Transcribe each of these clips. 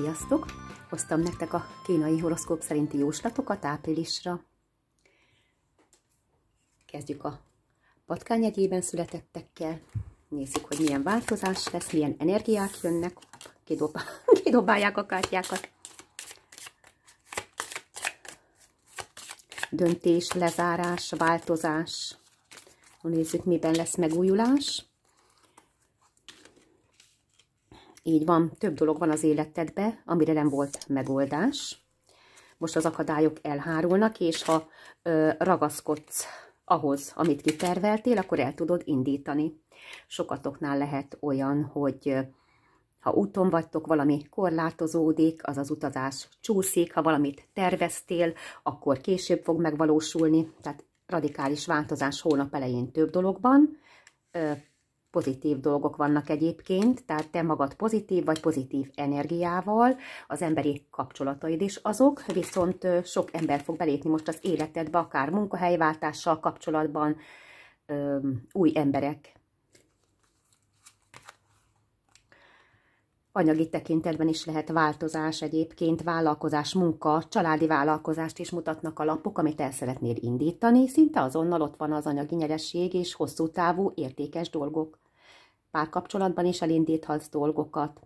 Sziasztok! Hoztam nektek a kínai horoszkóp szerinti jóslatokat áprilisra. Kezdjük a patkány egyében születettekkel. Nézzük, hogy milyen változás lesz, milyen energiák jönnek. Kidobálják a kártyákat. Döntés, lezárás, változás. Nézzük, miben lesz megújulás. Így van, több dolog van az életedbe, amire nem volt megoldás. Most az akadályok elhárulnak, és ha ö, ragaszkodsz ahhoz, amit kiterveltél, akkor el tudod indítani. Sokatoknál lehet olyan, hogy ö, ha úton vagytok, valami korlátozódik, az az utazás csúszik, ha valamit terveztél, akkor később fog megvalósulni. Tehát radikális változás hónap elején több dologban, pozitív dolgok vannak egyébként, tehát te magad pozitív vagy pozitív energiával, az emberi kapcsolataid is azok, viszont sok ember fog belépni most az életedbe, akár munkahelyváltással kapcsolatban, új emberek. Anyagi tekintetben is lehet változás egyébként, vállalkozás, munka, családi vállalkozást is mutatnak a lapok, amit el szeretnél indítani, szinte azonnal ott van az anyagi nyereség és hosszú távú értékes dolgok párkapcsolatban is elindíthatsz dolgokat.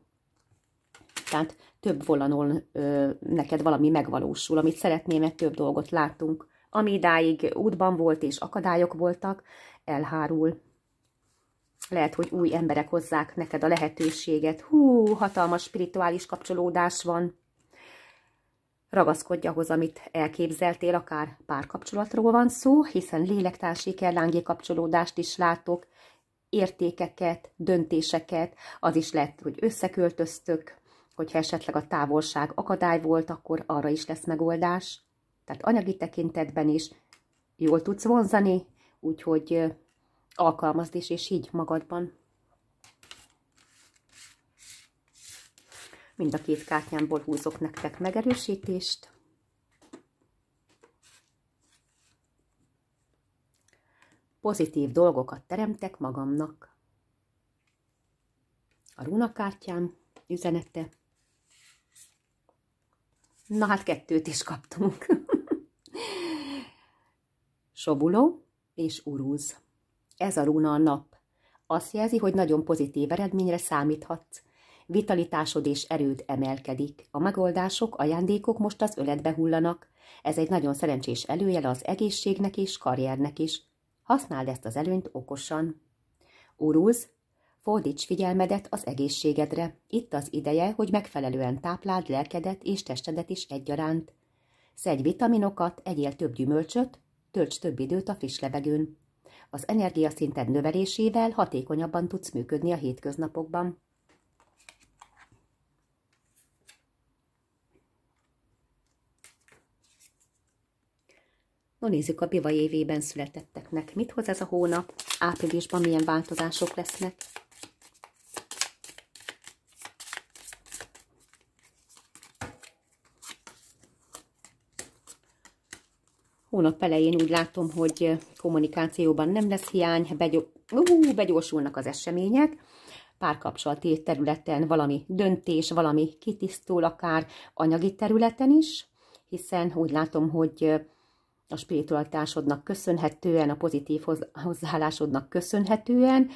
Tehát több volanul ö, neked valami megvalósul, amit szeretnél, mert több dolgot látunk. Ami idáig útban volt és akadályok voltak, elhárul. Lehet, hogy új emberek hozzák neked a lehetőséget. Hú, hatalmas spirituális kapcsolódás van. Ragaszkodj ahhoz, amit elképzeltél, akár párkapcsolatról van szó, hiszen lélektársi kerlángi kapcsolódást is látok, értékeket, döntéseket, az is lehet, hogy összeköltöztök, hogyha esetleg a távolság akadály volt, akkor arra is lesz megoldás. Tehát anyagi tekintetben is jól tudsz vonzani, úgyhogy alkalmazd is, és így magadban. Mind a két kártyámból húzok nektek megerősítést. pozitív dolgokat teremtek magamnak. A runakártyám üzenete. Na hát kettőt is kaptunk. Sobuló és urúz. Ez a runa a nap. Azt jelzi, hogy nagyon pozitív eredményre számíthatsz. Vitalitásod és erőd emelkedik. A megoldások, ajándékok most az öletbe hullanak. Ez egy nagyon szerencsés előjel az egészségnek és karriernek is. Használd ezt az előnyt okosan. Urúz, fordíts figyelmedet az egészségedre. Itt az ideje, hogy megfelelően tápláld lelkedet és testedet is egyaránt. Szedj vitaminokat, egyél több gyümölcsöt, tölts több időt a friss levegőn. Az energiaszinted növelésével hatékonyabban tudsz működni a hétköznapokban. No nézzük, a Biva évében születetteknek mit hoz ez a hónap, áprilisban milyen változások lesznek. Hónap elején úgy látom, hogy kommunikációban nem lesz hiány, begyó, uh, begyorsulnak az események, párkapcsolati területen valami döntés, valami kitisztul akár anyagi területen is, hiszen úgy látom, hogy a spiritualitásodnak köszönhetően, a pozitív hozzáállásodnak köszönhetően,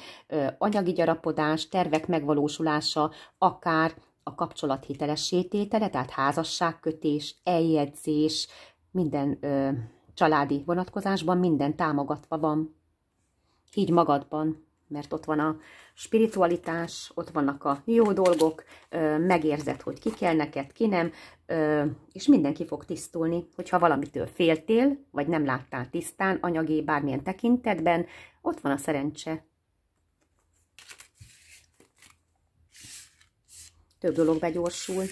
anyagi gyarapodás, tervek megvalósulása, akár a kapcsolat hitelesítétele, tehát házasságkötés, eljegyzés, minden ö, családi vonatkozásban minden támogatva van. Így magadban, mert ott van a spiritualitás, ott vannak a jó dolgok, megérzed, hogy ki kell neked, ki nem, és mindenki fog tisztulni, hogyha valamitől féltél, vagy nem láttál tisztán, anyagi, bármilyen tekintetben, ott van a szerencse. Több dolog begyorsul.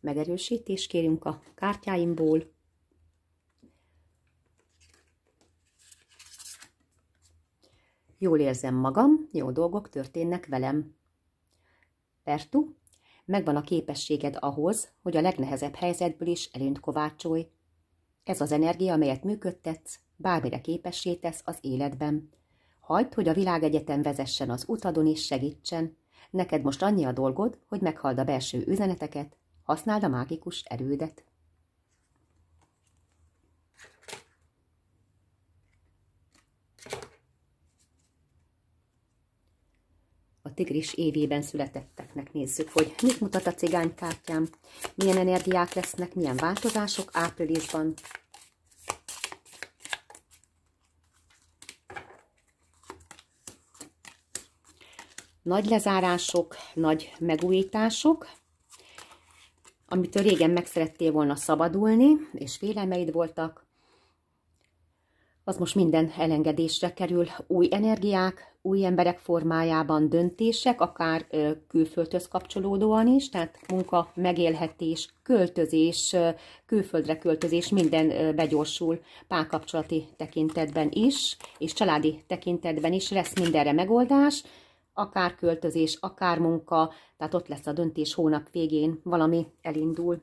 Megerősítés kérünk a kártyáimból. Jól érzem magam, jó dolgok történnek velem. Pertu, megvan a képességed ahhoz, hogy a legnehezebb helyzetből is előnt kovácsolj. Ez az energia, amelyet működtetsz, bármire képessé tesz az életben. Hagyd, hogy a világegyetem vezessen az utadon és segítsen. Neked most annyi a dolgod, hogy meghald a belső üzeneteket, használd a mágikus erődet. tigris évében születetteknek. Nézzük, hogy mit mutat a cigánykártyám, milyen energiák lesznek, milyen változások áprilisban. Nagy lezárások, nagy megújítások, amitől régen meg szerettél volna szabadulni, és félelmeid voltak, az most minden elengedésre kerül, új energiák, új emberek formájában döntések, akár külföldhöz kapcsolódóan is, tehát munka, megélhetés, költözés, külföldre költözés, minden begyorsul párkapcsolati tekintetben is, és családi tekintetben is lesz mindenre megoldás, akár költözés, akár munka, tehát ott lesz a döntés hónap végén, valami elindul.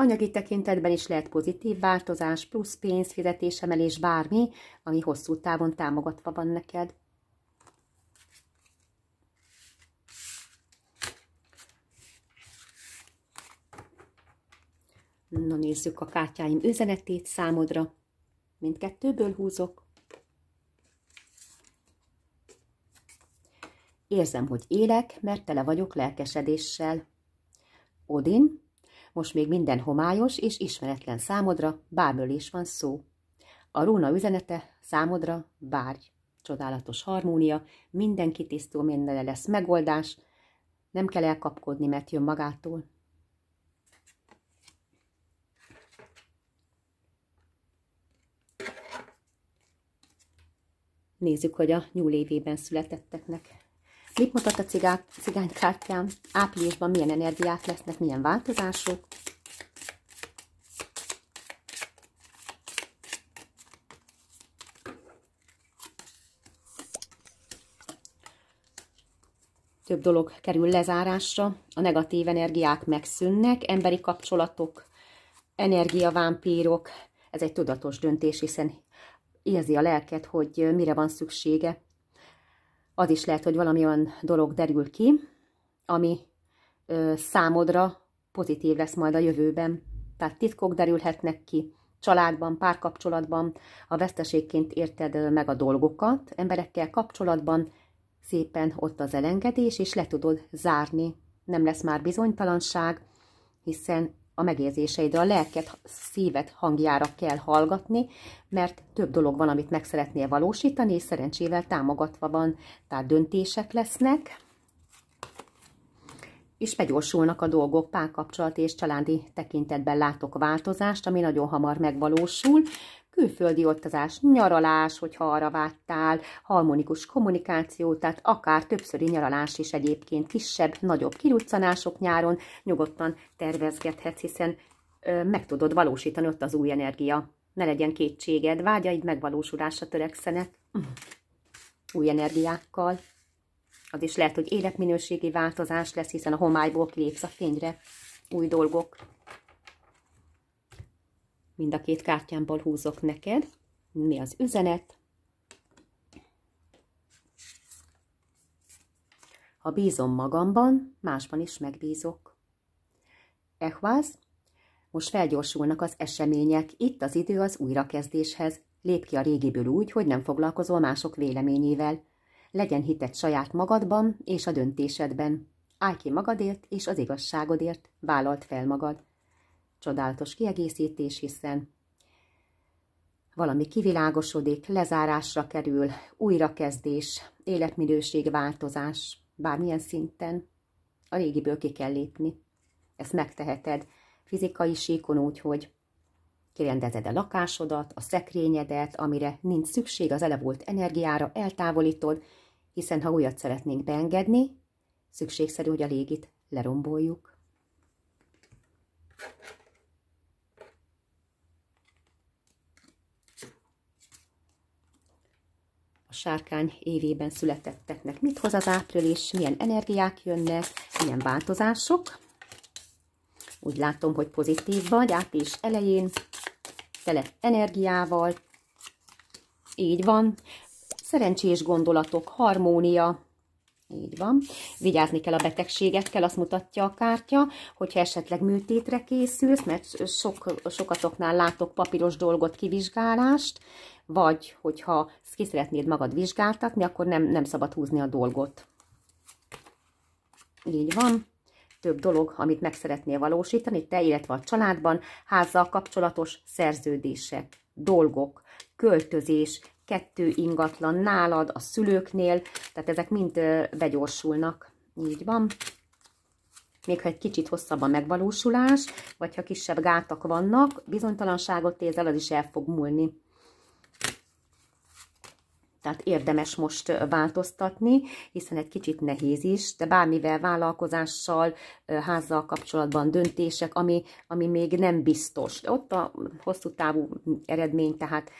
Anyagi tekintetben is lehet pozitív változás, plusz pénz, fizetésemelés, bármi, ami hosszú távon támogatva van neked. Na nézzük a kártyáim üzenetét számodra. Mindkettőből húzok. Érzem, hogy élek, mert tele vagyok lelkesedéssel. Odin, most még minden homályos és ismeretlen számodra, is van szó. A róna üzenete számodra bárgy. Csodálatos harmónia, minden kitisztul, mindenre lesz megoldás, nem kell elkapkodni, mert jön magától. Nézzük, hogy a nyúlévében születetteknek Mit mutat a cigánykártyám? Áprilisban milyen energiák lesznek, milyen változások? Több dolog kerül lezárásra, a negatív energiák megszűnnek, emberi kapcsolatok, energiavámpírok, ez egy tudatos döntés, hiszen érzi a lelket, hogy mire van szüksége, az is lehet, hogy valami olyan dolog derül ki, ami ö, számodra pozitív lesz majd a jövőben. Tehát titkok derülhetnek ki, családban, párkapcsolatban, a veszteségként érted meg a dolgokat, emberekkel kapcsolatban, szépen ott az elengedés, és le tudod zárni. Nem lesz már bizonytalanság, hiszen a megérzéseidre, a lelket, szíved hangjára kell hallgatni, mert több dolog van, amit meg szeretnél valósítani, és szerencsével támogatva van, tehát döntések lesznek, és begyorsulnak a dolgok, párkapcsolat és családi tekintetben látok változást, ami nagyon hamar megvalósul, külföldi utazás, nyaralás, hogyha arra vágytál, harmonikus kommunikáció, tehát akár többszöri nyaralás is egyébként, kisebb, nagyobb kiruccanások nyáron nyugodtan tervezgethetsz, hiszen ö, meg tudod valósítani ott az új energia. Ne legyen kétséged, vágyaid megvalósulásra törekszenek új energiákkal. Az is lehet, hogy életminőségi változás lesz, hiszen a homályból kilépsz a fényre új dolgok mind a két kártyámból húzok neked. Mi az üzenet? Ha bízom magamban, másban is megbízok. Ehváz, most felgyorsulnak az események, itt az idő az újrakezdéshez. Lép ki a régiből úgy, hogy nem foglalkozol mások véleményével. Legyen hitet saját magadban és a döntésedben. Állj ki magadért és az igazságodért, vállalt fel magad. Csodálatos kiegészítés, hiszen valami kivilágosodik, lezárásra kerül, újrakezdés, változás bármilyen szinten. A régiből ki kell lépni. Ezt megteheted fizikai síkon úgy, hogy kirendezed a lakásodat, a szekrényedet, amire nincs szükség az elevult energiára, eltávolítod, hiszen ha újat szeretnénk beengedni, szükségszerű, hogy a légit leromboljuk. sárkány évében születetteknek mit hoz az április, milyen energiák jönnek, milyen változások. Úgy látom, hogy pozitív vagy, április elején, tele energiával. Így van. Szerencsés gondolatok, harmónia, így van. Vigyázni kell a betegségekkel, azt mutatja a kártya, hogyha esetleg műtétre készülsz, mert sok, sokatoknál látok papíros dolgot, kivizsgálást, vagy hogyha ki szeretnéd magad vizsgáltatni, akkor nem, nem szabad húzni a dolgot. Így van. Több dolog, amit meg szeretnél valósítani, te, illetve a családban, házzal kapcsolatos szerződések, dolgok, költözés, kettő ingatlan nálad, a szülőknél, tehát ezek mind begyorsulnak. Így van. Még ha egy kicsit hosszabb a megvalósulás, vagy ha kisebb gátak vannak, bizonytalanságot érzel, az is el fog múlni. Tehát érdemes most változtatni, hiszen egy kicsit nehéz is, de bármivel vállalkozással, házzal kapcsolatban döntések, ami, ami még nem biztos. De ott a hosszú távú eredmény, tehát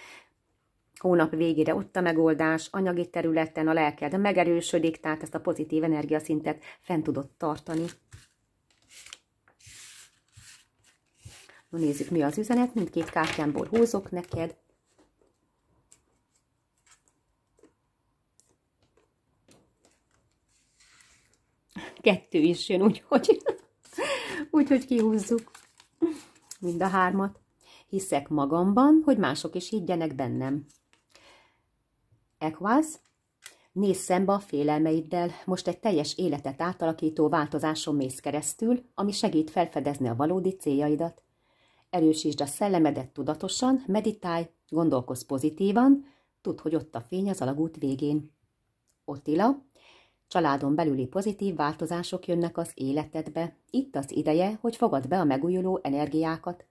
hónap végére ott a megoldás, anyagi területen a lelked megerősödik, tehát ezt a pozitív energiaszintet fent tudod tartani. Na nézzük, mi az üzenet, mindkét kártyámból húzok neked. kettő is jön, úgyhogy, úgyhogy kihúzzuk mind a hármat. Hiszek magamban, hogy mások is higgyenek bennem. Ekváz. nézz szembe a félelmeiddel, most egy teljes életet átalakító változáson mész keresztül, ami segít felfedezni a valódi céljaidat. Erősítsd a szellemedet tudatosan, meditálj, gondolkozz pozitívan, tudd, hogy ott a fény az alagút végén. Ottila, Családon belüli pozitív változások jönnek az életedbe, itt az ideje, hogy fogad be a megújuló energiákat.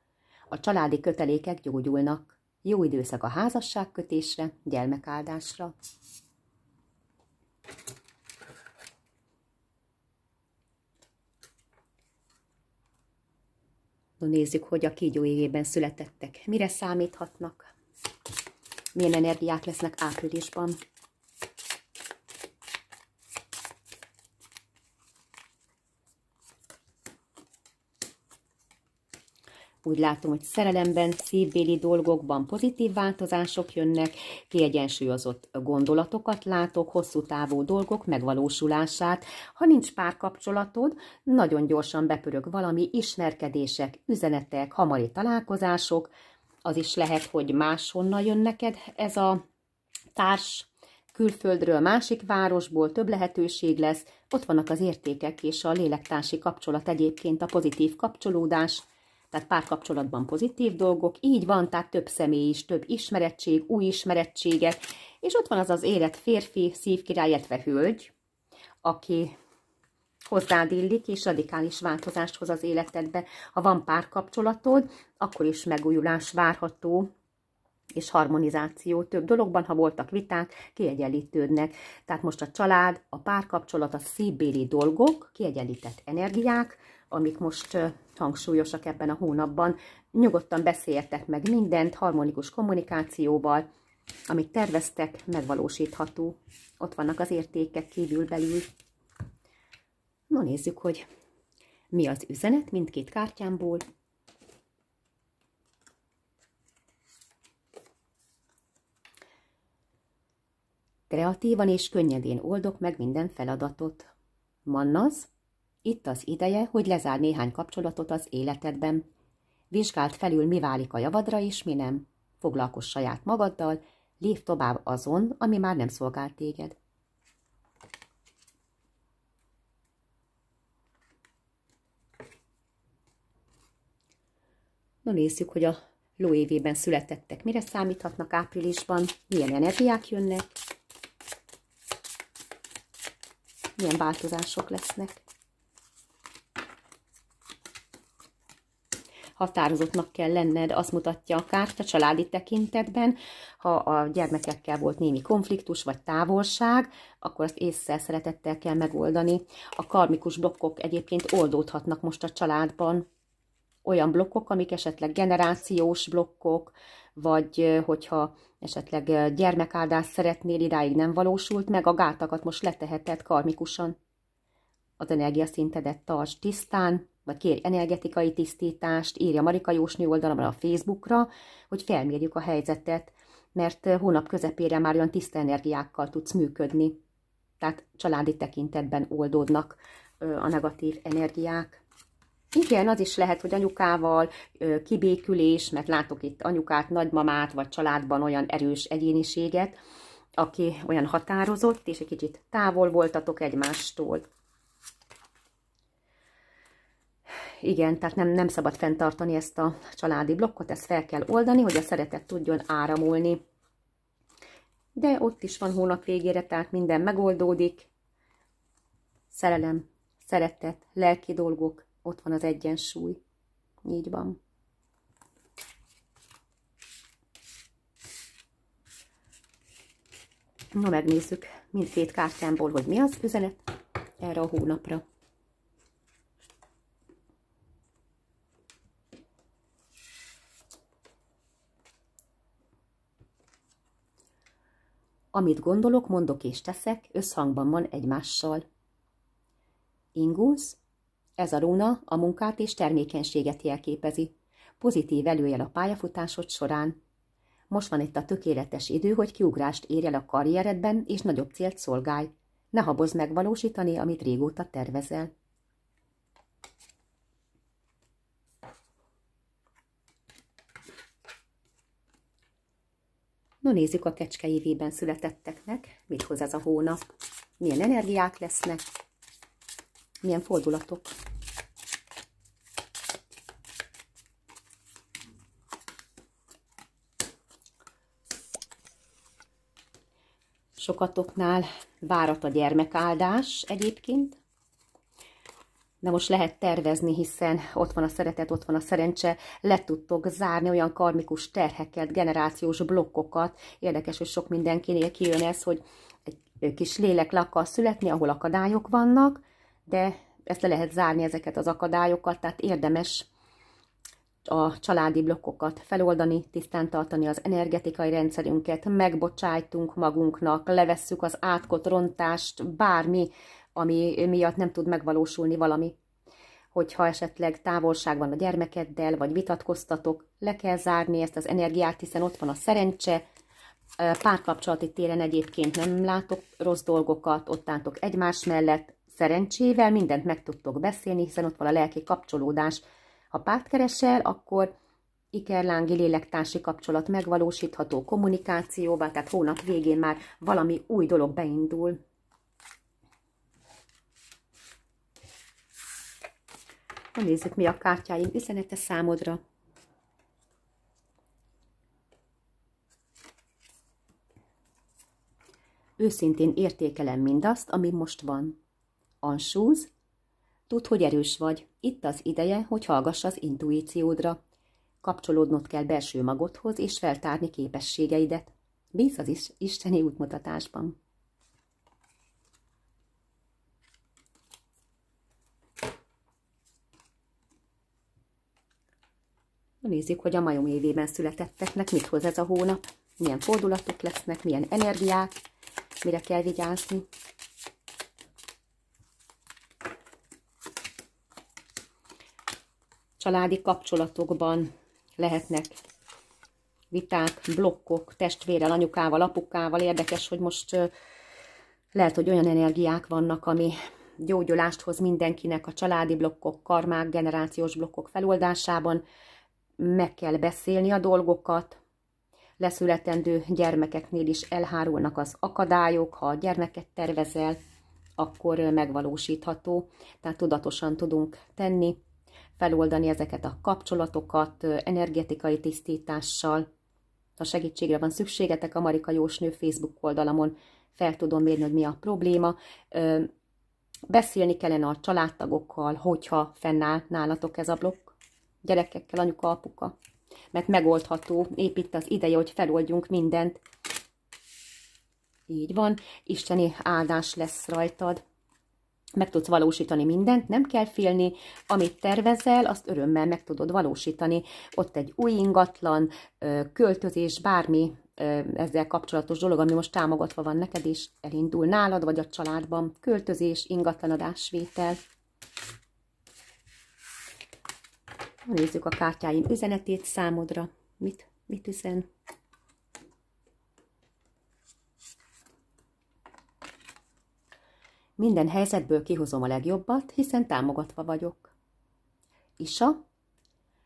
A családi kötelékek gyógyulnak. Jó időszak a házasságkötésre, gyermekáldásra. No, nézzük, hogy a kígyó évében születettek. Mire számíthatnak? Milyen energiák lesznek áprilisban? Úgy látom, hogy szerelemben, szívbéli dolgokban pozitív változások jönnek, kiegyensúlyozott gondolatokat látok, hosszú távú dolgok megvalósulását. Ha nincs párkapcsolatod, nagyon gyorsan bepörög valami ismerkedések, üzenetek, hamari találkozások, az is lehet, hogy máshonnan jön neked ez a társ külföldről, másik városból több lehetőség lesz, ott vannak az értékek és a lélektársi kapcsolat egyébként, a pozitív kapcsolódás, tehát párkapcsolatban pozitív dolgok, így van, tehát több személy is, több ismerettség, új ismerettségek, és ott van az az élet férfi, szívkirály, illetve hölgy, aki hozzád illik, és radikális változást hoz az életedbe. Ha van párkapcsolatod, akkor is megújulás várható, és harmonizáció több dologban, ha voltak viták, kiegyenlítődnek. Tehát most a család, a párkapcsolat, a szívbéli dolgok, kiegyenlített energiák, amik most hangsúlyosak ebben a hónapban. Nyugodtan beszéltek meg mindent harmonikus kommunikációval, amit terveztek, megvalósítható. Ott vannak az értékek kívülbelül. Na nézzük, hogy mi az üzenet mindkét kártyámból. Kreatívan és könnyedén oldok meg minden feladatot. Mannaz, itt az ideje, hogy lezár néhány kapcsolatot az életedben. Vizsgáld felül, mi válik a javadra és mi nem. Foglalkozz saját magaddal, lép tovább azon, ami már nem szolgál téged. No nézzük, hogy a ló évében születettek mire számíthatnak áprilisban, milyen energiák jönnek, milyen változások lesznek. határozottnak kell lenned, azt mutatja a kárt a családi tekintetben. Ha a gyermekekkel volt némi konfliktus vagy távolság, akkor azt észre szeretettel kell megoldani. A karmikus blokkok egyébként oldódhatnak most a családban. Olyan blokkok, amik esetleg generációs blokkok, vagy hogyha esetleg gyermekáldást szeretnél, idáig nem valósult meg, a gátakat most leteheted karmikusan. Az energiaszintedet tartsd tisztán, vagy kérj energetikai tisztítást, írja Marika Jósnő oldalamra a Facebookra, hogy felmérjük a helyzetet, mert hónap közepére már olyan tiszta energiákkal tudsz működni. Tehát családi tekintetben oldódnak a negatív energiák. Igen, az is lehet, hogy anyukával kibékülés, mert látok itt anyukát, nagymamát, vagy családban olyan erős egyéniséget, aki olyan határozott, és egy kicsit távol voltatok egymástól. igen, tehát nem, nem szabad fenntartani ezt a családi blokkot, ezt fel kell oldani, hogy a szeretet tudjon áramolni. De ott is van hónap végére, tehát minden megoldódik. Szerelem, szeretet, lelki dolgok, ott van az egyensúly. Így van. Na megnézzük mindkét kártyámból, hogy mi az üzenet erre a hónapra. Amit gondolok, mondok és teszek, összhangban van egymással. Ingulsz? Ez a runa a munkát és termékenységet jelképezi. Pozitív előjel a pályafutásod során. Most van itt a tökéletes idő, hogy kiugrást érjel a karrieredben, és nagyobb célt szolgálj. Ne habozz megvalósítani, amit régóta tervezel. No nézzük a kecske évében születetteknek, mit hoz ez a hónap, milyen energiák lesznek, milyen fordulatok. Sokatoknál várat a gyermekáldás egyébként, de most lehet tervezni, hiszen ott van a szeretet, ott van a szerencse, le tudtok zárni olyan karmikus terheket, generációs blokkokat. Érdekes, hogy sok mindenkinél kijön ez, hogy egy kis lélek le akar születni, ahol akadályok vannak, de ezt le lehet zárni ezeket az akadályokat, tehát érdemes a családi blokkokat feloldani, tisztán tartani az energetikai rendszerünket, megbocsájtunk magunknak, levesszük az átkot, rontást, bármi, ami miatt nem tud megvalósulni valami. Hogyha esetleg távolság van a gyermekeddel, vagy vitatkoztatok, le kell zárni ezt az energiát, hiszen ott van a szerencse, párkapcsolati téren egyébként nem látok rossz dolgokat, ott álltok egymás mellett, szerencsével mindent meg tudtok beszélni, hiszen ott van a lelki kapcsolódás. Ha párt keresel, akkor ikerlángi lélektársi kapcsolat megvalósítható kommunikációval, tehát hónap végén már valami új dolog beindul. Akkor nézzük, mi a kártyáim üzenete számodra. Őszintén értékelem mindazt, ami most van. Ansúz, tudd, hogy erős vagy. Itt az ideje, hogy hallgass az intuíciódra. Kapcsolódnod kell belső magodhoz, és feltárni képességeidet. Bíz az is isteni útmutatásban. Nézzük, hogy a majom évében születetteknek mit hoz ez a hónap, milyen fordulatok lesznek, milyen energiák, mire kell vigyázni. Családi kapcsolatokban lehetnek viták, blokkok, testvérel, anyukával, apukával. Érdekes, hogy most lehet, hogy olyan energiák vannak, ami gyógyulást hoz mindenkinek a családi blokkok, karmák, generációs blokkok feloldásában meg kell beszélni a dolgokat, leszületendő gyermekeknél is elhárulnak az akadályok, ha a gyermeket tervezel, akkor megvalósítható, tehát tudatosan tudunk tenni, feloldani ezeket a kapcsolatokat energetikai tisztítással. Ha segítségre van szükségetek, a Marika Jósnő Facebook oldalamon fel tudom mérni, hogy mi a probléma. Beszélni kellene a családtagokkal, hogyha fennáll nálatok ez a blokk, gyerekekkel, anyuka, apuka. Mert megoldható, épít az ideje, hogy feloldjunk mindent. Így van, isteni áldás lesz rajtad. Meg tudsz valósítani mindent, nem kell félni, amit tervezel, azt örömmel meg tudod valósítani. Ott egy új ingatlan, költözés, bármi ezzel kapcsolatos dolog, ami most támogatva van neked, és elindul nálad, vagy a családban. Költözés, ingatlanadásvétel. Nézzük a kártyáim üzenetét számodra. Mit, mit üzen? Minden helyzetből kihozom a legjobbat, hiszen támogatva vagyok. Isa,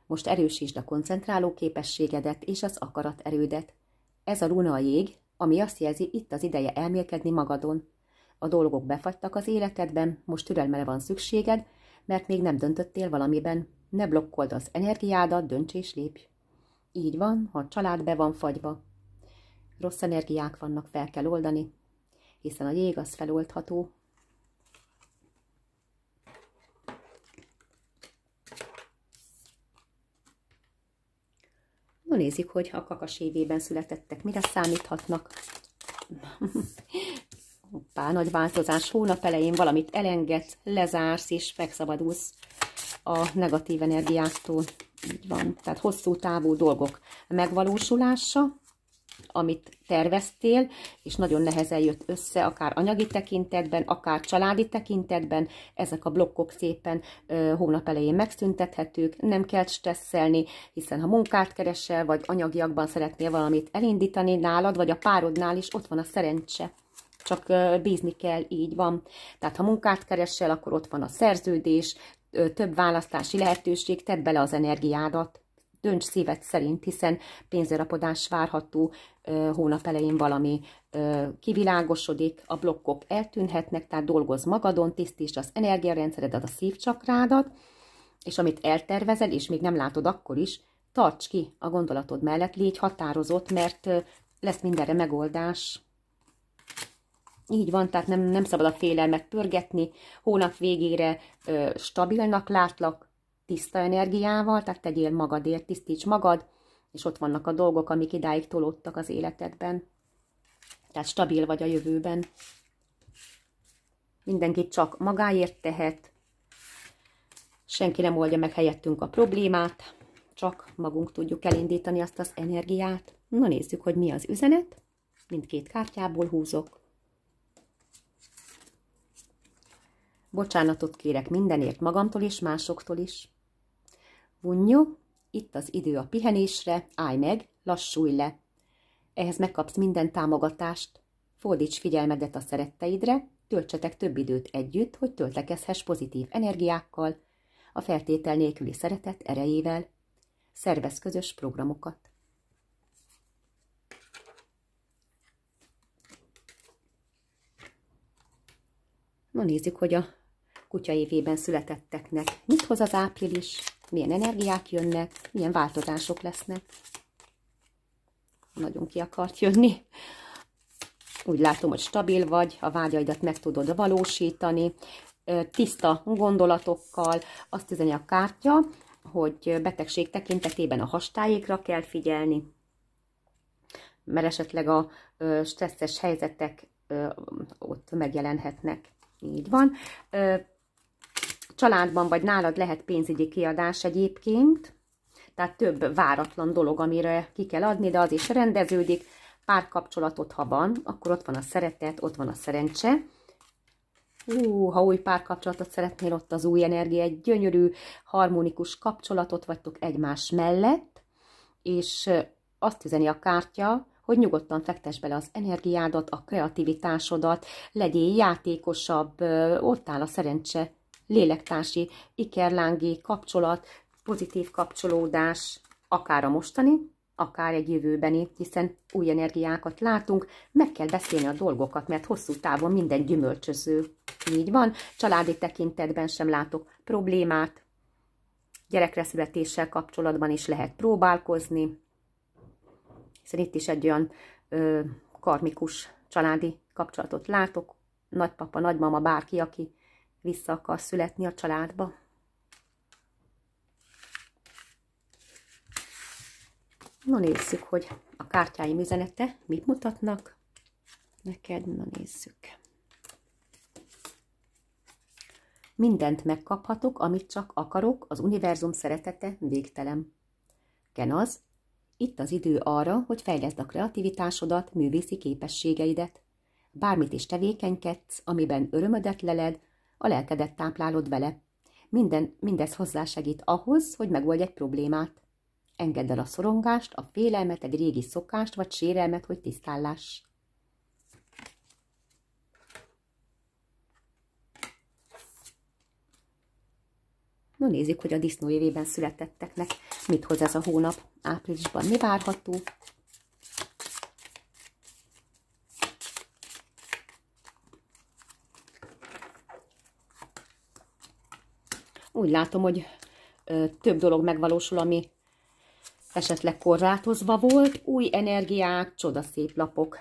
most erősítsd a koncentráló képességedet és az akarat erődet. Ez a runa a jég, ami azt jelzi, itt az ideje elmélkedni magadon. A dolgok befagytak az életedben, most türelmele van szükséged, mert még nem döntöttél valamiben. Ne blokkold az energiádat, dönts és lépj. Így van, ha a család be van fagyva. Rossz energiák vannak, fel kell oldani, hiszen a jég az feloldható, No, nézzük, hogy a kakas évében születettek mire számíthatnak. Hoppá, nagy változás. Hónap elején valamit elenged, lezársz és megszabadulsz a negatív energiáktól. Így van. Tehát hosszú távú dolgok megvalósulása, amit terveztél, és nagyon nehezen jött össze, akár anyagi tekintetben, akár családi tekintetben, ezek a blokkok szépen ö, hónap elején megszüntethetők, nem kell stresszelni, hiszen ha munkát keresel, vagy anyagiakban szeretnél valamit elindítani nálad, vagy a párodnál is ott van a szerencse. Csak bízni kell, így van. Tehát ha munkát keresel, akkor ott van a szerződés, több választási lehetőség, tedd bele az energiádat, dönts szíved szerint, hiszen pénzörapodás várható hónap elején valami kivilágosodik, a blokkok eltűnhetnek, tehát dolgozz magadon, tisztíts az energiarendszeredet, a szívcsakrádat, és amit eltervezel, és még nem látod akkor is, tarts ki a gondolatod mellett, légy határozott, mert lesz mindenre megoldás. Így van, tehát nem, nem szabad a félelmet pörgetni. Hónap végére ö, stabilnak látlak, tiszta energiával, tehát tegyél magadért, tisztíts magad, és ott vannak a dolgok, amik idáig tolódtak az életedben. Tehát stabil vagy a jövőben. Mindenki csak magáért tehet, senki nem oldja meg helyettünk a problémát, csak magunk tudjuk elindítani azt az energiát. Na nézzük, hogy mi az üzenet. Mindkét kártyából húzok. Bocsánatot kérek mindenért magamtól és másoktól is. Vunyó, itt az idő a pihenésre, állj meg, lassulj le. Ehhez megkapsz minden támogatást. Fordíts figyelmedet a szeretteidre, töltsetek több időt együtt, hogy töltekezhess pozitív energiákkal, a feltétel nélküli szeretet erejével. Szervez közös programokat. Na nézzük, hogy a kutya évében születetteknek. Mit hoz az április? Milyen energiák jönnek? Milyen változások lesznek? Nagyon ki akart jönni. Úgy látom, hogy stabil vagy, a vágyaidat meg tudod valósítani, tiszta gondolatokkal. Azt üzeni a kártya, hogy betegség tekintetében a hastájékra kell figyelni, mert esetleg a stresszes helyzetek ott megjelenhetnek. Így van. Családban vagy nálad lehet pénzügyi kiadás egyébként, tehát több váratlan dolog, amire ki kell adni, de az is rendeződik. párkapcsolatot, ha van, akkor ott van a szeretet, ott van a szerencse. Ú, ha új párkapcsolatot szeretnél, ott az új energia, egy gyönyörű, harmonikus kapcsolatot vagytok egymás mellett, és azt üzeni a kártya, hogy nyugodtan fektes bele az energiádat, a kreativitásodat, legyél játékosabb, ott áll a szerencse lélektársi, ikerlángi kapcsolat, pozitív kapcsolódás, akár a mostani, akár egy jövőbeni, hiszen új energiákat látunk, meg kell beszélni a dolgokat, mert hosszú távon minden gyümölcsöző. Így van, családi tekintetben sem látok problémát, gyerekre születéssel kapcsolatban is lehet próbálkozni, hiszen itt is egy olyan ö, karmikus családi kapcsolatot látok, nagypapa, nagymama, bárki, aki vissza akar születni a családba. Na nézzük, hogy a kártyáim üzenete mit mutatnak neked. Na nézzük. Mindent megkaphatok, amit csak akarok, az univerzum szeretete végtelen. Ken az, itt az idő arra, hogy fejleszd a kreativitásodat, művészi képességeidet. Bármit is tevékenykedsz, amiben örömödet leled, a lelkedet táplálod vele. Minden, mindez hozzásegít ahhoz, hogy megoldj egy problémát. Engedd el a szorongást, a félelmet, egy régi szokást, vagy sérelmet, hogy tisztállás. Na nézzük, hogy a disznó évében születetteknek mit hoz ez a hónap áprilisban. Mi várható? úgy látom, hogy ö, több dolog megvalósul, ami esetleg korlátozva volt. Új energiák, csodaszép lapok.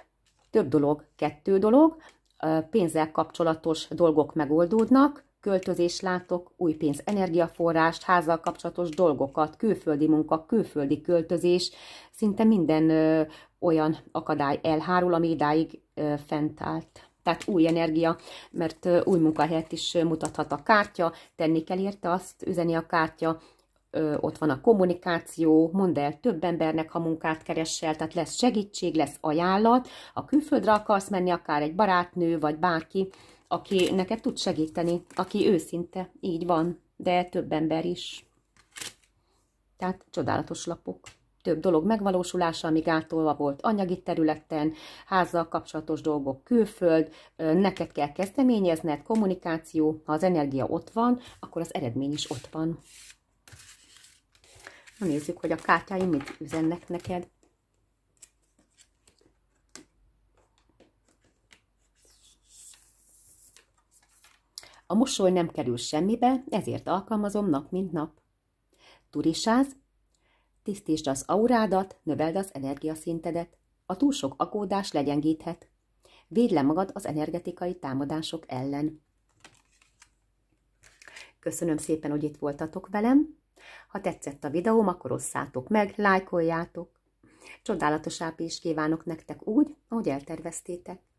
Több dolog, kettő dolog. Ö, pénzzel kapcsolatos dolgok megoldódnak. Költözés látok, új pénz, energiaforrást, házzal kapcsolatos dolgokat, külföldi munka, külföldi költözés, szinte minden ö, olyan akadály elhárul, ami idáig ö, fent állt tehát új energia, mert új munkahelyet is mutathat a kártya, tenni kell érte azt, üzeni a kártya, ott van a kommunikáció, mondd el több embernek, ha munkát keresel, tehát lesz segítség, lesz ajánlat, a külföldre akarsz menni, akár egy barátnő, vagy bárki, aki neked tud segíteni, aki őszinte, így van, de több ember is. Tehát csodálatos lapok több dolog megvalósulása, ami gátolva volt anyagi területen, házzal kapcsolatos dolgok külföld, neked kell kezdeményezned, kommunikáció, ha az energia ott van, akkor az eredmény is ott van. Na nézzük, hogy a kártyáim mit üzennek neked. A mosoly nem kerül semmibe, ezért alkalmazom nap mint nap. Turisáz, Tisztítsd az aurádat, növeld az energiaszintedet. A túl sok akódás legyengíthet. Védd le magad az energetikai támadások ellen. Köszönöm szépen, hogy itt voltatok velem. Ha tetszett a videóm, akkor osszátok meg, lájkoljátok. Csodálatos április kívánok nektek úgy, ahogy elterveztétek.